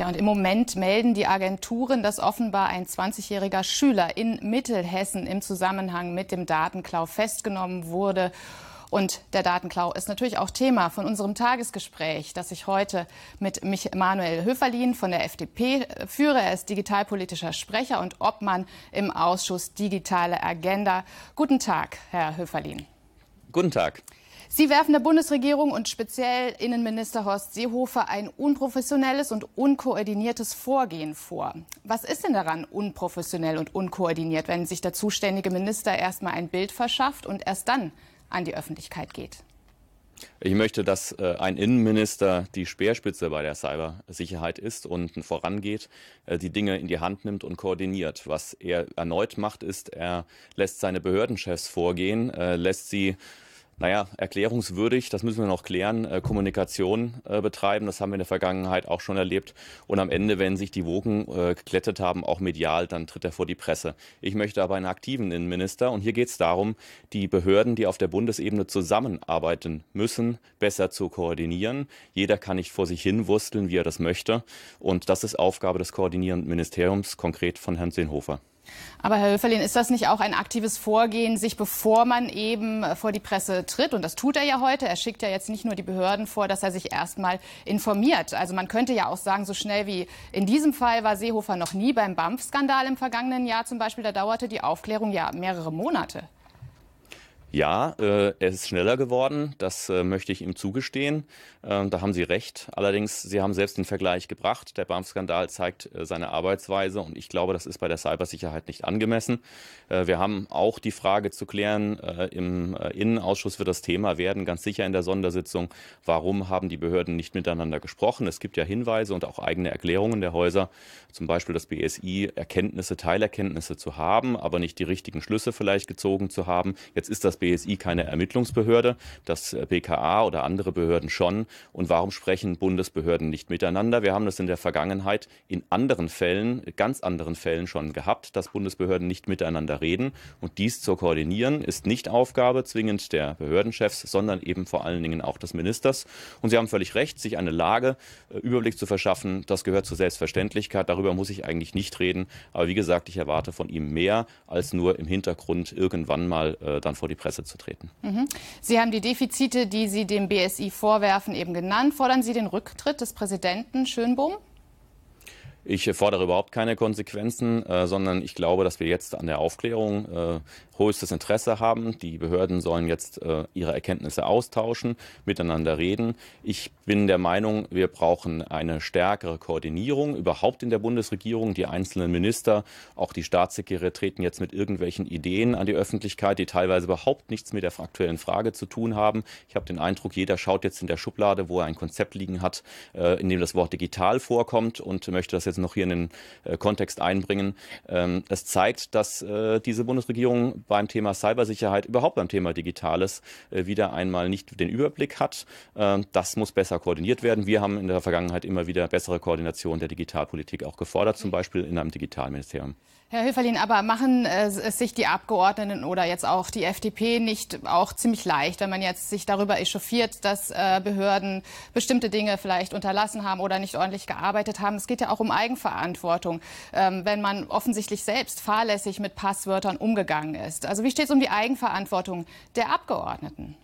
Tja, und im Moment melden die Agenturen, dass offenbar ein 20-jähriger Schüler in Mittelhessen im Zusammenhang mit dem Datenklau festgenommen wurde. Und der Datenklau ist natürlich auch Thema von unserem Tagesgespräch, das ich heute mit Manuel Höferlin von der FDP äh, führe. Er ist digitalpolitischer Sprecher und Obmann im Ausschuss Digitale Agenda. Guten Tag, Herr Höferlin. Guten Tag. Sie werfen der Bundesregierung und speziell Innenminister Horst Seehofer ein unprofessionelles und unkoordiniertes Vorgehen vor. Was ist denn daran unprofessionell und unkoordiniert, wenn sich der zuständige Minister erstmal ein Bild verschafft und erst dann an die Öffentlichkeit geht? Ich möchte, dass äh, ein Innenminister die Speerspitze bei der Cybersicherheit ist und vorangeht, äh, die Dinge in die Hand nimmt und koordiniert. Was er erneut macht, ist, er lässt seine Behördenchefs vorgehen, äh, lässt sie naja, erklärungswürdig, das müssen wir noch klären, äh, Kommunikation äh, betreiben. Das haben wir in der Vergangenheit auch schon erlebt. Und am Ende, wenn sich die Wogen äh, geklettet haben, auch medial, dann tritt er vor die Presse. Ich möchte aber einen aktiven Innenminister. Und hier geht es darum, die Behörden, die auf der Bundesebene zusammenarbeiten müssen, besser zu koordinieren. Jeder kann nicht vor sich hin wursteln, wie er das möchte. Und das ist Aufgabe des koordinierenden Ministeriums, konkret von Herrn Seehofer. Aber Herr Höferlin, ist das nicht auch ein aktives Vorgehen, sich bevor man eben äh, vor die Presse tritt, und das tut er ja heute, er schickt ja jetzt nicht nur die Behörden vor, dass er sich erstmal informiert. Also man könnte ja auch sagen, so schnell wie in diesem Fall war Seehofer noch nie beim BAMF-Skandal im vergangenen Jahr zum Beispiel, da dauerte die Aufklärung ja mehrere Monate. Ja, äh, er ist schneller geworden, das äh, möchte ich ihm zugestehen. Ähm, da haben Sie recht. Allerdings, Sie haben selbst den Vergleich gebracht. Der BAM-Skandal zeigt äh, seine Arbeitsweise und ich glaube, das ist bei der Cybersicherheit nicht angemessen. Äh, wir haben auch die Frage zu klären, äh, im äh, Innenausschuss wird das Thema werden, ganz sicher in der Sondersitzung, warum haben die Behörden nicht miteinander gesprochen? Es gibt ja Hinweise und auch eigene Erklärungen der Häuser, zum Beispiel das BSI, Erkenntnisse, Teilerkenntnisse zu haben, aber nicht die richtigen Schlüsse vielleicht gezogen zu haben. Jetzt ist das BSI keine Ermittlungsbehörde, das äh, BKA oder andere Behörden schon? Und warum sprechen Bundesbehörden nicht miteinander? Wir haben das in der Vergangenheit in anderen Fällen, ganz anderen Fällen schon gehabt, dass Bundesbehörden nicht miteinander reden. Und dies zu koordinieren ist nicht Aufgabe zwingend der Behördenchefs, sondern eben vor allen Dingen auch des Ministers. Und Sie haben völlig recht, sich eine Lage, äh, Überblick zu verschaffen, das gehört zur Selbstverständlichkeit. Darüber muss ich eigentlich nicht reden. Aber wie gesagt, ich erwarte von ihm mehr als nur im Hintergrund irgendwann mal äh, dann vor die Presse. Presse zu treten. Mhm. Sie haben die Defizite, die Sie dem BSI vorwerfen, eben genannt. Fordern Sie den Rücktritt des Präsidenten Schönbohm? Ich fordere überhaupt keine Konsequenzen, äh, sondern ich glaube, dass wir jetzt an der Aufklärung äh, hohes Interesse haben. Die Behörden sollen jetzt äh, ihre Erkenntnisse austauschen, miteinander reden. Ich bin der Meinung, wir brauchen eine stärkere Koordinierung überhaupt in der Bundesregierung. Die einzelnen Minister, auch die Staatssekretäre treten jetzt mit irgendwelchen Ideen an die Öffentlichkeit, die teilweise überhaupt nichts mit der aktuellen Frage zu tun haben. Ich habe den Eindruck, jeder schaut jetzt in der Schublade, wo er ein Konzept liegen hat, äh, in dem das Wort digital vorkommt und möchte das jetzt jetzt noch hier in den äh, Kontext einbringen. Ähm, es zeigt, dass äh, diese Bundesregierung beim Thema Cybersicherheit, überhaupt beim Thema Digitales, äh, wieder einmal nicht den Überblick hat. Ähm, das muss besser koordiniert werden. Wir haben in der Vergangenheit immer wieder bessere Koordination der Digitalpolitik auch gefordert, zum Beispiel in einem Digitalministerium. Herr Höferlin, aber machen äh, es sich die Abgeordneten oder jetzt auch die FDP nicht auch ziemlich leicht, wenn man jetzt sich darüber echauffiert, dass äh, Behörden bestimmte Dinge vielleicht unterlassen haben oder nicht ordentlich gearbeitet haben? Es geht ja auch um Eigenverantwortung, ähm, wenn man offensichtlich selbst fahrlässig mit Passwörtern umgegangen ist? Also wie steht es um die Eigenverantwortung der Abgeordneten?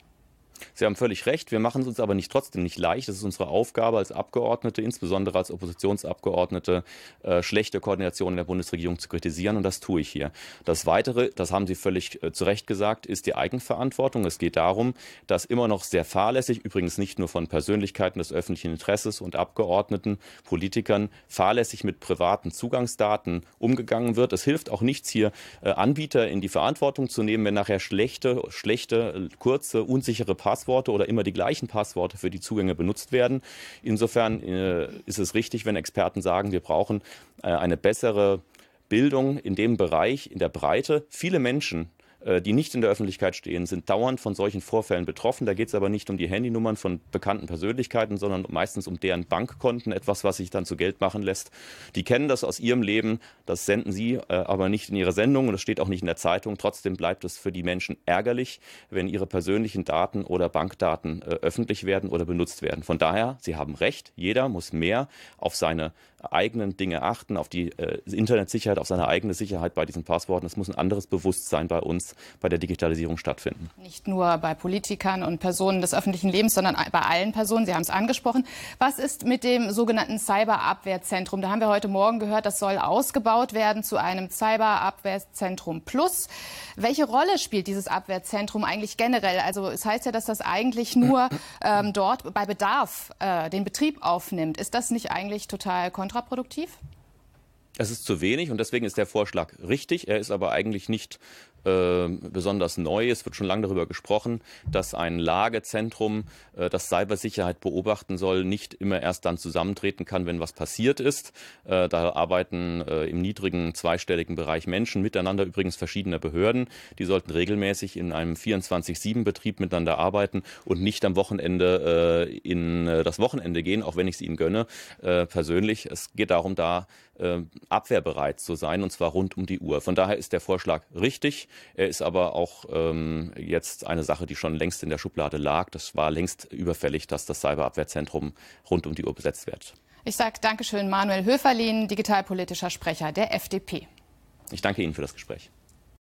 Sie haben völlig recht. Wir machen es uns aber nicht trotzdem nicht leicht. Es ist unsere Aufgabe als Abgeordnete, insbesondere als Oppositionsabgeordnete, äh, schlechte Koordination in der Bundesregierung zu kritisieren. Und das tue ich hier. Das Weitere, das haben Sie völlig äh, zu Recht gesagt, ist die Eigenverantwortung. Es geht darum, dass immer noch sehr fahrlässig, übrigens nicht nur von Persönlichkeiten des öffentlichen Interesses und Abgeordneten, Politikern, fahrlässig mit privaten Zugangsdaten umgegangen wird. Es hilft auch nichts, hier äh, Anbieter in die Verantwortung zu nehmen, wenn nachher schlechte, schlechte, kurze, unsichere Passworte oder immer die gleichen Passworte für die Zugänge benutzt werden. Insofern äh, ist es richtig, wenn Experten sagen, wir brauchen äh, eine bessere Bildung in dem Bereich, in der Breite. Viele Menschen äh, die nicht in der Öffentlichkeit stehen, sind dauernd von solchen Vorfällen betroffen. Da geht es aber nicht um die Handynummern von bekannten Persönlichkeiten, sondern meistens um deren Bankkonten, etwas, was sich dann zu Geld machen lässt. Die kennen das aus ihrem Leben, das senden sie äh, aber nicht in ihre Sendung und das steht auch nicht in der Zeitung. Trotzdem bleibt es für die Menschen ärgerlich, wenn ihre persönlichen Daten oder Bankdaten äh, öffentlich werden oder benutzt werden. Von daher, Sie haben recht, jeder muss mehr auf seine eigenen Dinge achten, auf die äh, Internetsicherheit, auf seine eigene Sicherheit bei diesen Passworten. Es muss ein anderes Bewusstsein bei uns Transparenz bei der Digitalisierung stattfinden. Nicht nur bei Politikern und Personen des öffentlichen Lebens, sondern bei allen Personen. Sie haben es angesprochen. Was ist mit dem sogenannten Cyberabwehrzentrum? Da haben wir heute Morgen gehört, das soll ausgebaut werden zu einem Cyberabwehrzentrum Plus. Welche Rolle spielt dieses Abwehrzentrum eigentlich generell? Also es heißt ja, dass das eigentlich nur ähm, dort bei Bedarf äh, den Betrieb aufnimmt. Ist das nicht eigentlich total kontraproduktiv? Es ist zu wenig und deswegen ist der Vorschlag richtig. Er ist aber eigentlich nicht äh, besonders neu. Es wird schon lange darüber gesprochen, dass ein Lagezentrum, äh, das Cybersicherheit beobachten soll, nicht immer erst dann zusammentreten kann, wenn was passiert ist. Äh, da arbeiten äh, im niedrigen zweistelligen Bereich Menschen miteinander, übrigens verschiedene Behörden. Die sollten regelmäßig in einem 24-7-Betrieb miteinander arbeiten und nicht am Wochenende äh, in äh, das Wochenende gehen, auch wenn ich es ihnen gönne persönlich. Es geht darum, da abwehrbereit zu sein, und zwar rund um die Uhr. Von daher ist der Vorschlag richtig. Er ist aber auch ähm, jetzt eine Sache, die schon längst in der Schublade lag. Das war längst überfällig, dass das Cyberabwehrzentrum rund um die Uhr besetzt wird. Ich sage Dankeschön, Manuel Höferlin, digitalpolitischer Sprecher der FDP. Ich danke Ihnen für das Gespräch.